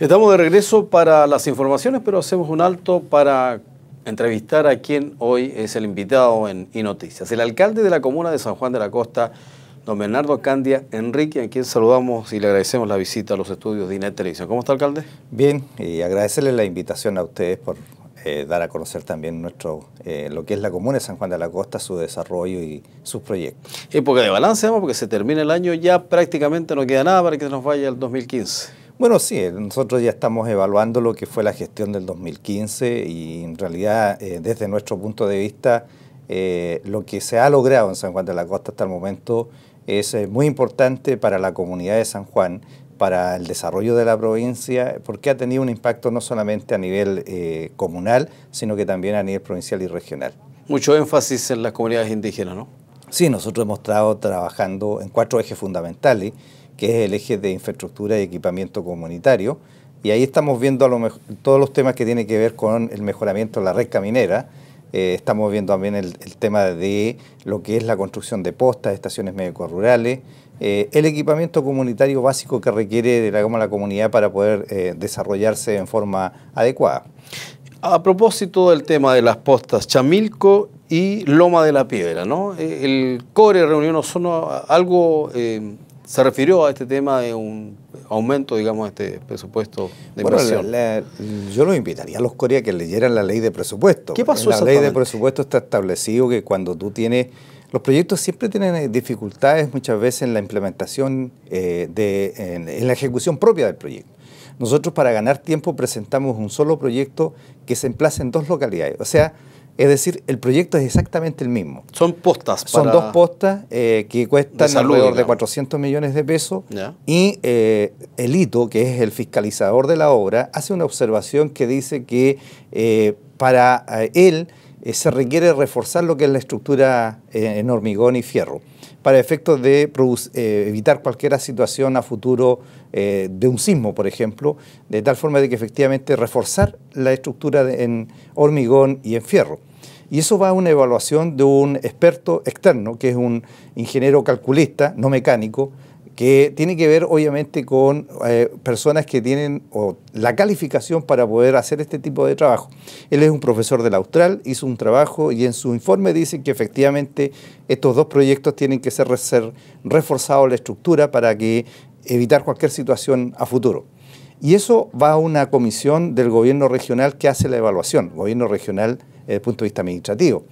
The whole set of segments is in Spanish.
Estamos de regreso para las informaciones, pero hacemos un alto para entrevistar a quien hoy es el invitado en Inoticias. El alcalde de la comuna de San Juan de la Costa, don Bernardo Candia Enrique, a quien saludamos y le agradecemos la visita a los estudios de INET Televisión. ¿Cómo está, alcalde? Bien, y agradecerle la invitación a ustedes por eh, dar a conocer también nuestro eh, lo que es la comuna de San Juan de la Costa, su desarrollo y sus proyectos. Época de balance, porque se termina el año, ya prácticamente no queda nada para que nos vaya el 2015. Bueno, sí, eh, nosotros ya estamos evaluando lo que fue la gestión del 2015 y en realidad eh, desde nuestro punto de vista eh, lo que se ha logrado en San Juan de la Costa hasta el momento es muy importante para la comunidad de San Juan, para el desarrollo de la provincia, porque ha tenido un impacto no solamente a nivel comunal, sino que también a nivel provincial y regional. Mucho énfasis en las comunidades indígenas, ¿no? Sí, nosotros hemos estado trabajando en cuatro ejes fundamentales que es el eje de infraestructura y equipamiento comunitario. Y ahí estamos viendo a lo mejor, todos los temas que tienen que ver con el mejoramiento de la red caminera. Eh, estamos viendo también el, tema de lo que es la construcción de postas, estaciones médico-rurales, eh, el equipamiento comunitario básico que requiere de la, la comunidad para poder eh, desarrollarse en forma adecuada. A propósito del tema de las postas, Chamilco y Loma de la Piedra, ¿no? El CORE reunió no son algo se refirió a este tema de un aumento, digamos, de este presupuesto de bueno, yo lo invitaría a los coreanos que leyeran la ley de presupuesto. ¿Qué pasó? En la ley de presupuesto está establecido que cuando tú tienes... Los proyectos siempre tienen eh, dificultades muchas veces en la implementación, eh, de, en, en la ejecución propia del proyecto. Nosotros para ganar tiempo presentamos un solo proyecto que se emplaza en dos localidades. O sea, es decir, el proyecto es exactamente el mismo. Son postas. Son dos postas eh, que cuestan alrededor de 400 millones de pesos y eh, el hito, que es el fiscalizador de la obra, hace una observación que dice que eh, para él se requiere reforzar lo que es la estructura en hormigón y fierro para efectos de evitar cualquier situación a futuro de un sismo, por ejemplo, de tal forma de que efectivamente reforzar la estructura en hormigón y en fierro. Y eso va a una evaluación de un experto externo, que es un ingeniero calculista, no mecánico, que tiene que ver obviamente con eh, personas que tienen la calificación para poder hacer este tipo de trabajo. Él es un profesor de la Austral, hizo un trabajo y en su informe dice que efectivamente estos dos proyectos tienen que ser, ser reforzados la estructura para que evitar cualquier situación a futuro. Y eso va a una comisión del gobierno regional que hace la evaluación, gobierno regional desde el punto de vista administrativo.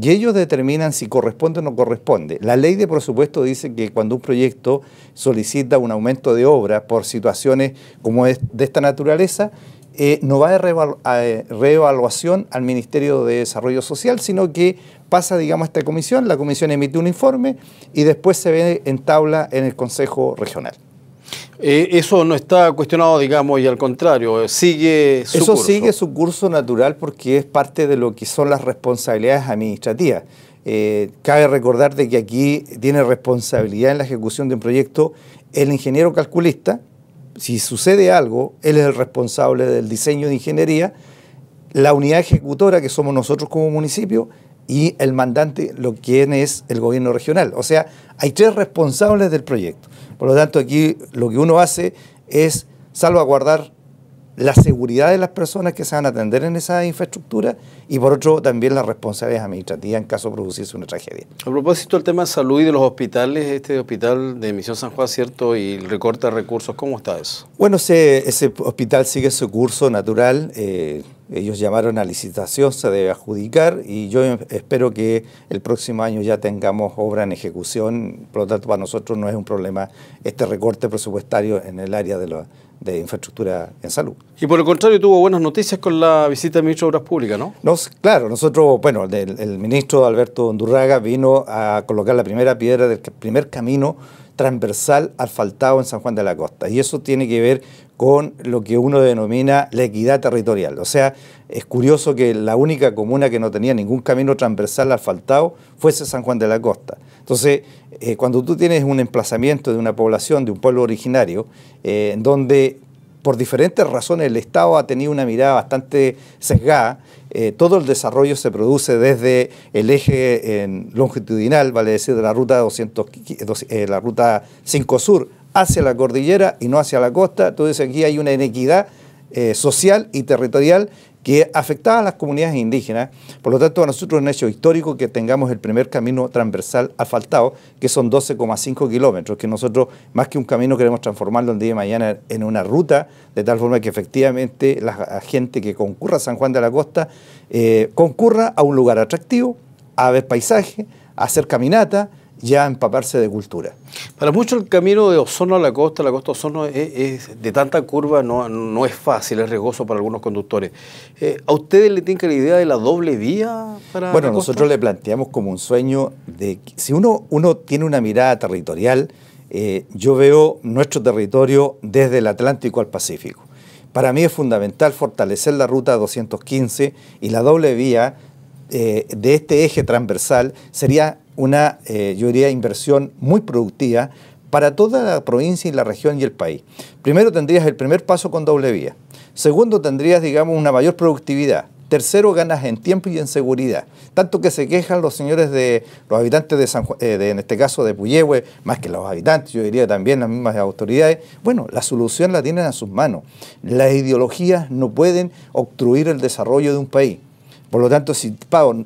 Y ellos determinan si corresponde o no corresponde. La ley de presupuesto dice que cuando un proyecto solicita un aumento de obra por situaciones como de esta naturaleza, eh, no va a eh, reevaluación al Ministerio de Desarrollo Social, sino que pasa, digamos, a esta comisión, la comisión emite un informe y después se ve en tabla en el Consejo Regional. Eh, eso no está cuestionado, digamos, y al contrario, eh, sigue su eso sigue su curso natural porque es parte de lo que son las responsabilidades administrativas. Eh, cabe recordar que aquí tiene responsabilidad en la ejecución de un proyecto el ingeniero calculista, si sucede algo, él es el responsable del diseño de ingeniería, la unidad ejecutora, que somos nosotros como municipio, y el mandante, lo quien es el gobierno regional. O sea, hay tres responsables del proyecto. Por lo tanto, aquí lo que uno hace es salvaguardar la seguridad de las personas que se van a atender en esa infraestructura y por otro también las responsabilidades administrativas en caso de producirse una tragedia. A propósito del tema de salud y de los hospitales, este hospital de Misión San Juan, ¿cierto? Y el recorte de recursos, ¿cómo está eso? Bueno, ese, ese hospital sigue su curso natural. Eh, ellos llamaron a licitación, se debe adjudicar y yo em, espero que el próximo año ya tengamos obra en ejecución. Por lo tanto, para nosotros no es un problema este recorte presupuestario en el área de, la, infraestructura en salud. Y por el contrario, tuvo buenas noticias con la visita del ministro de Obras Públicas, ¿no? no claro, nosotros, bueno, el, ministro Alberto Hondurraga vino a colocar la primera piedra del primer camino transversal asfaltado en San Juan de la Costa. Y eso tiene que ver con lo que uno denomina la equidad territorial. O sea, es curioso que la única comuna que no tenía ningún camino transversal asfaltado fuese San Juan de la Costa. Entonces, eh, cuando tú tienes un emplazamiento de una población, de un pueblo originario, eh, en donde por diferentes razones el Estado ha tenido una mirada bastante sesgada. Eh, todo el desarrollo se produce desde el eje longitudinal, vale decir, de la ruta, 200, eh, eh, la ruta 5 Sur hacia la cordillera y no hacia la costa. Entonces aquí hay una inequidad social y territorial que afectaba a las comunidades indígenas. Por lo tanto, a nosotros es un hecho histórico que tengamos el primer camino transversal asfaltado, que son 12,5 kilómetros, que nosotros más que un camino queremos transformarlo el día de mañana en una ruta, de tal forma que efectivamente la gente que concurra a San Juan de la Costa eh, concurra a un lugar atractivo, a ver paisaje, a hacer caminata ya empaparse de cultura. Para muchos el camino de Ozono a la costa, la costa de es, de tanta curva no, no es fácil, es riesgoso para algunos conductores. Eh, ¿A ustedes le tienen que la idea de la doble vía Bueno, nosotros le planteamos como un sueño de... Si uno, uno tiene una mirada territorial, eh, yo veo nuestro territorio desde el Atlántico al Pacífico. Para mí es fundamental fortalecer la ruta 215 y la doble vía eh, de este eje transversal sería una, eh, yo diría, inversión muy productiva para toda la provincia y la región y el país. Primero tendrías el primer paso con doble vía. Segundo, tendrías, digamos, una mayor productividad. Tercero, ganas en tiempo y en seguridad. Tanto que se quejan los señores de los habitantes de San Juan, eh, en este caso de Puyehue, más que los habitantes, yo diría también las mismas autoridades. Bueno, la solución la tienen a sus manos. Las ideologías no pueden obstruir el desarrollo de un país. Por lo tanto, si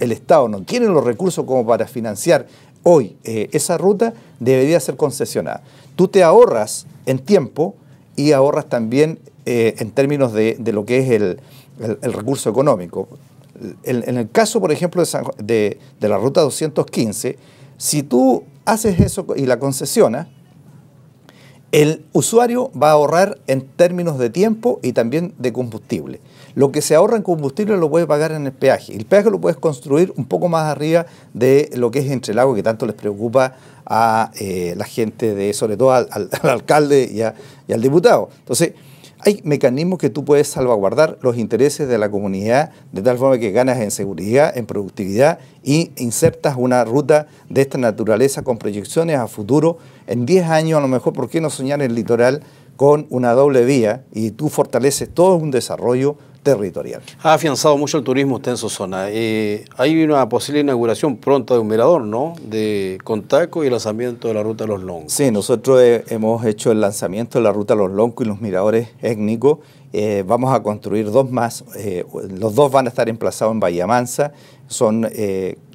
el Estado no tiene los recursos como para financiar hoy eh, esa ruta, debería ser concesionada. Tú te ahorras en tiempo y ahorras también eh, en términos de, lo que es el, recurso económico. En, el caso, por ejemplo, de, de la ruta 215, si tú haces eso y la concesionas, el usuario va a ahorrar en términos de tiempo y también de combustible. Lo que se ahorra en combustible lo puede pagar en el peaje. El peaje lo puedes construir un poco más arriba de lo que es entre agua, que tanto les preocupa a eh, la gente, de, sobre todo al, alcalde y, y al diputado. Entonces, hay mecanismos que tú puedes salvaguardar los intereses de la comunidad de tal forma que ganas en seguridad, en productividad y insertas una ruta de esta naturaleza con proyecciones a futuro. En 10 años a lo mejor, ¿por qué no soñar el litoral con una doble vía y tú fortaleces todo un desarrollo territorial. Ha afianzado mucho el turismo usted en su zona. Eh, hay una posible inauguración pronta de un mirador, ¿no? De Contaco y el lanzamiento de la Ruta los Loncos. Sí, nosotros eh, hemos hecho el lanzamiento de la Ruta los Loncos y los miradores étnicos. Eh, vamos a construir dos más. Eh, los dos van a estar emplazados en Vallamansa. Son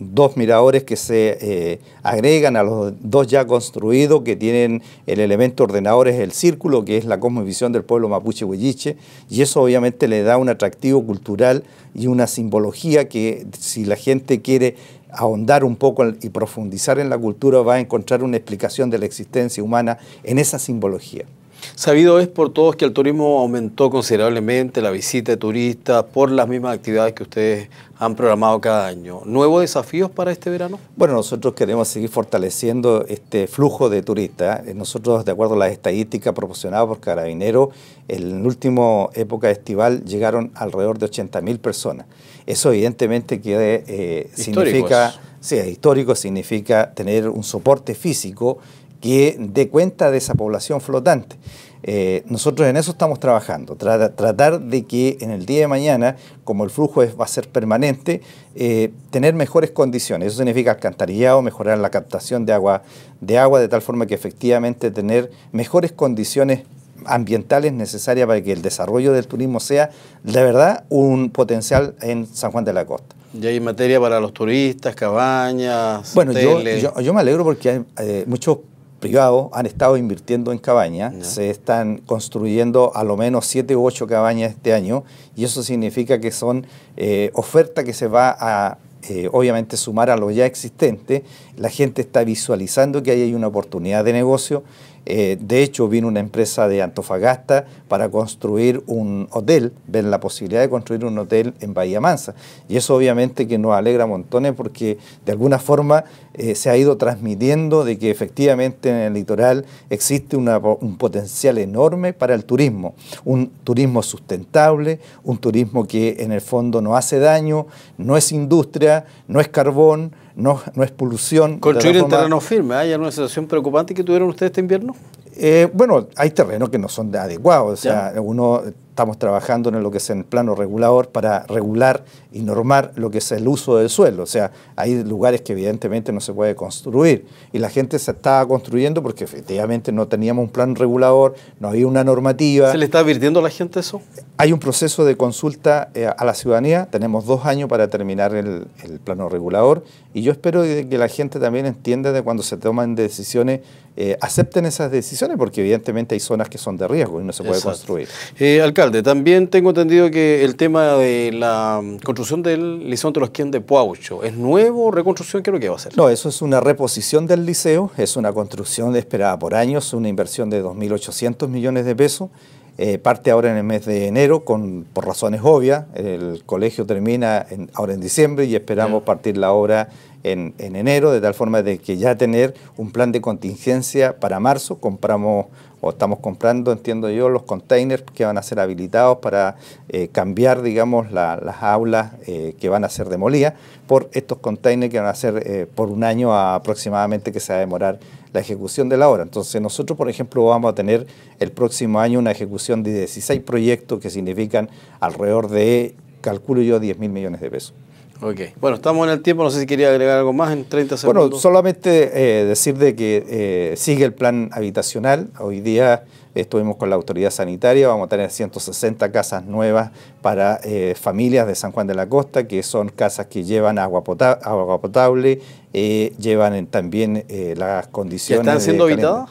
dos miradores que se agregan a los dos ya construidos que tienen el elemento ordenador es el círculo, que es la cosmovisión del pueblo mapuche huilliche, y eso obviamente le da una atractivo cultural y una simbología que si la gente quiere ahondar un poco y profundizar en la cultura va a encontrar una explicación de la existencia humana en esa simbología. Sabido es por todos que el turismo aumentó considerablemente, la visita de turistas, por las mismas actividades que ustedes han programado cada año. ¿Nuevos desafíos para este verano? Bueno, nosotros queremos seguir fortaleciendo este flujo de turistas. Eh, nosotros, de acuerdo a las estadísticas proporcionadas por Carabinero, en la última época estival llegaron alrededor de 80.000 personas. Eso evidentemente eh, significa... Sí, histórico significa tener un soporte físico que dé cuenta de esa población flotante. Eh, nosotros en eso estamos trabajando, tratar de que en el día de mañana, como el flujo va a ser permanente, eh, tener mejores condiciones. Eso significa alcantarillado, mejorar la captación de agua, de agua, de tal forma que efectivamente tener mejores condiciones ambientales necesarias para que el desarrollo del turismo sea de verdad un potencial en San Juan de la Costa. ¿Y hay materia para los turistas, cabañas? Bueno, yo, me alegro porque hay eh, muchos privados han estado invirtiendo en cabañas, se están construyendo a lo menos siete u ocho cabañas este año y eso significa que son ofertas eh, oferta que se va a eh, obviamente sumar a lo ya existente, la gente está visualizando que ahí hay una oportunidad de negocio eh, de hecho, vino una empresa de Antofagasta para construir un hotel, ven la posibilidad de construir un hotel en Bahía Mansa. Y eso obviamente que nos alegra montones porque de alguna forma eh, se ha ido transmitiendo de que efectivamente en el litoral existe un potencial enorme para el turismo, un turismo sustentable, un turismo que en el fondo no hace daño, no es industria, no es carbón, no, es polución. Construir en terreno firme, ¿hay alguna situación preocupante que tuvieron ustedes este invierno? Eh, bueno, hay terrenos que no son adecuados, o sea, uno estamos trabajando en lo que es el plano regulador para regular y normar lo que es el uso del suelo. O sea, hay lugares que evidentemente no se puede construir y la gente se estaba construyendo porque efectivamente no teníamos un plan regulador, no había una normativa. ¿Se le está advirtiendo a la gente eso? Hay un proceso de consulta eh, a la ciudadanía, tenemos dos años para terminar el, el plano regulador y yo espero que la gente también entienda de cuando se toman decisiones eh, acepten esas decisiones porque evidentemente hay zonas que son de riesgo y no se puede construir. Eh, alcalde, también tengo entendido que el tema de la construcción del Liceo de los de Puaucho, ¿es nuevo reconstrucción? ¿Qué es lo que va a hacer? No, eso es una reposición del liceo, es una construcción esperada por años, una inversión de 2.800 millones de pesos. Eh, parte ahora en el mes de enero, con, por razones obvias. El colegio termina ahora en diciembre y esperamos partir la obra en, enero, de tal forma de que ya tener un plan de contingencia para marzo. Compramos o estamos comprando, entiendo yo, los containers que van a ser habilitados para eh, cambiar, digamos, las aulas eh, que van a ser demolidas por estos containers que van a ser eh, por un año aproximadamente que se va a demorar la ejecución de la obra. Entonces nosotros, por ejemplo, vamos a tener el próximo año una ejecución de 16 proyectos que significan alrededor de, calculo yo, 10 mil millones de pesos. Ok. Bueno, estamos en el tiempo, no sé si quería agregar algo más en 30 segundos. Bueno, solamente eh, decir de que eh, sigue el plan habitacional. Hoy día estuvimos con la autoridad sanitaria, vamos a tener 160 casas nuevas para eh, familias de San Juan de la Costa, que son casas que llevan agua, potable, llevan también las condiciones... ¿Están siendo habitadas?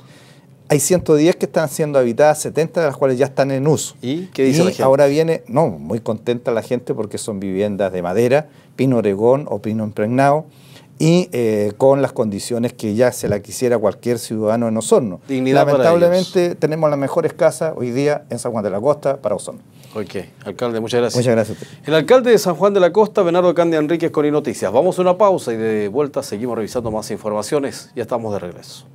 Hay 110 que están siendo habitadas, 70 de las cuales ya están en uso. ¿Y qué dice la gente? ahora viene, no, muy contenta la gente porque son viviendas de madera, pino oregón o pino impregnado y eh, con las condiciones que ya se la quisiera cualquier ciudadano en Osorno. Dignidad Lamentablemente tenemos las mejores casas hoy día en San Juan de la Costa para Osorno. Ok, alcalde, muchas gracias. Muchas gracias a usted. El alcalde de San Juan de la Costa, Bernardo Candia Enríquez, con Noticias. Vamos a una pausa y de vuelta seguimos revisando más informaciones. Ya estamos de regreso.